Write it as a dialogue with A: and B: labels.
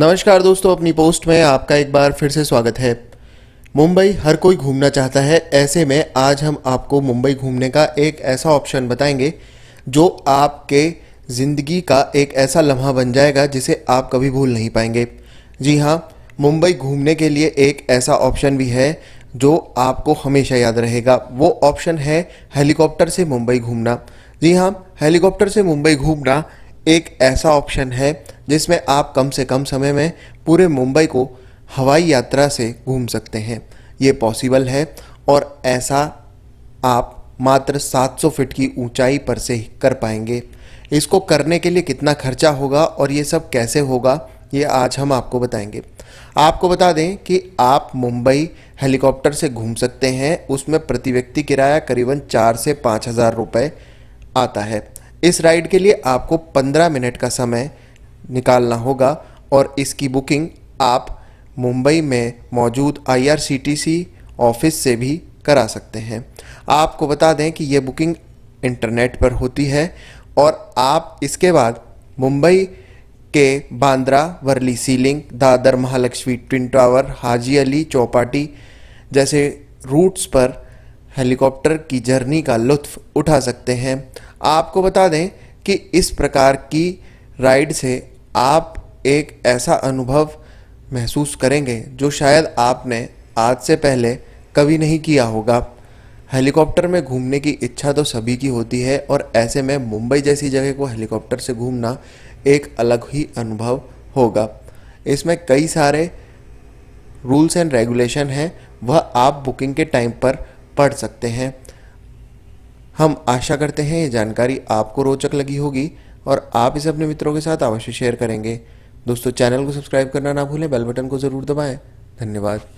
A: नमस्कार दोस्तों अपनी पोस्ट में आपका एक बार फिर से स्वागत है मुंबई हर कोई घूमना चाहता है ऐसे में आज हम आपको मुंबई घूमने का एक ऐसा ऑप्शन बताएंगे जो आपके ज़िंदगी का एक ऐसा लम्हा बन जाएगा जिसे आप कभी भूल नहीं पाएंगे जी हाँ मुंबई घूमने के लिए एक ऐसा ऑप्शन भी है जो आपको हमेशा याद रहेगा वो ऑप्शन है हेलीकॉप्टर से मुंबई घूमना जी हाँ हेलीकॉप्टर से मुंबई घूमना एक ऐसा ऑप्शन है जिसमें आप कम से कम समय में पूरे मुंबई को हवाई यात्रा से घूम सकते हैं ये पॉसिबल है और ऐसा आप मात्र 700 फीट की ऊंचाई पर से कर पाएंगे इसको करने के लिए कितना खर्चा होगा और ये सब कैसे होगा ये आज हम आपको बताएंगे आपको बता दें कि आप मुंबई हेलीकॉप्टर से घूम सकते हैं उसमें प्रति व्यक्ति किराया करीबन चार से पाँच हज़ार रुपये आता है इस राइड के लिए आपको 15 मिनट का समय निकालना होगा और इसकी बुकिंग आप मुंबई में मौजूद आईआरसीटीसी ऑफिस से भी करा सकते हैं आपको बता दें कि यह बुकिंग इंटरनेट पर होती है और आप इसके बाद मुंबई के Bandra Worli sea link Dadar Mahalaxmi twin tower Haji Ali Chowpatty जैसे रूट्स पर हेलीकॉप्टर की जर्नी का लुत्फ उठा सकते हैं आपको बता दें कि इस प्रकार की राइड से आप एक ऐसा अनुभव महसूस करेंगे जो शायद आपने आज से पहले कभी नहीं किया होगा हेलीकॉप्टर में घूमने की इच्छा तो सभी की होती है और ऐसे में मुंबई जैसी जगह को हेलीकॉप्टर से घूमना एक अलग ही अनुभव होगा इसमें कई सारे रूल्स एंड रेगुलेशन हैं वह आप बुकिंग के टाइम पर पढ़ सकते हैं हम आशा करते हैं ये जानकारी आपको रोचक लगी होगी और आप इसे अपने मित्रों के साथ अवश्य शेयर करेंगे दोस्तों चैनल को सब्सक्राइब करना ना भूलें बेल बटन को ज़रूर दबाएं धन्यवाद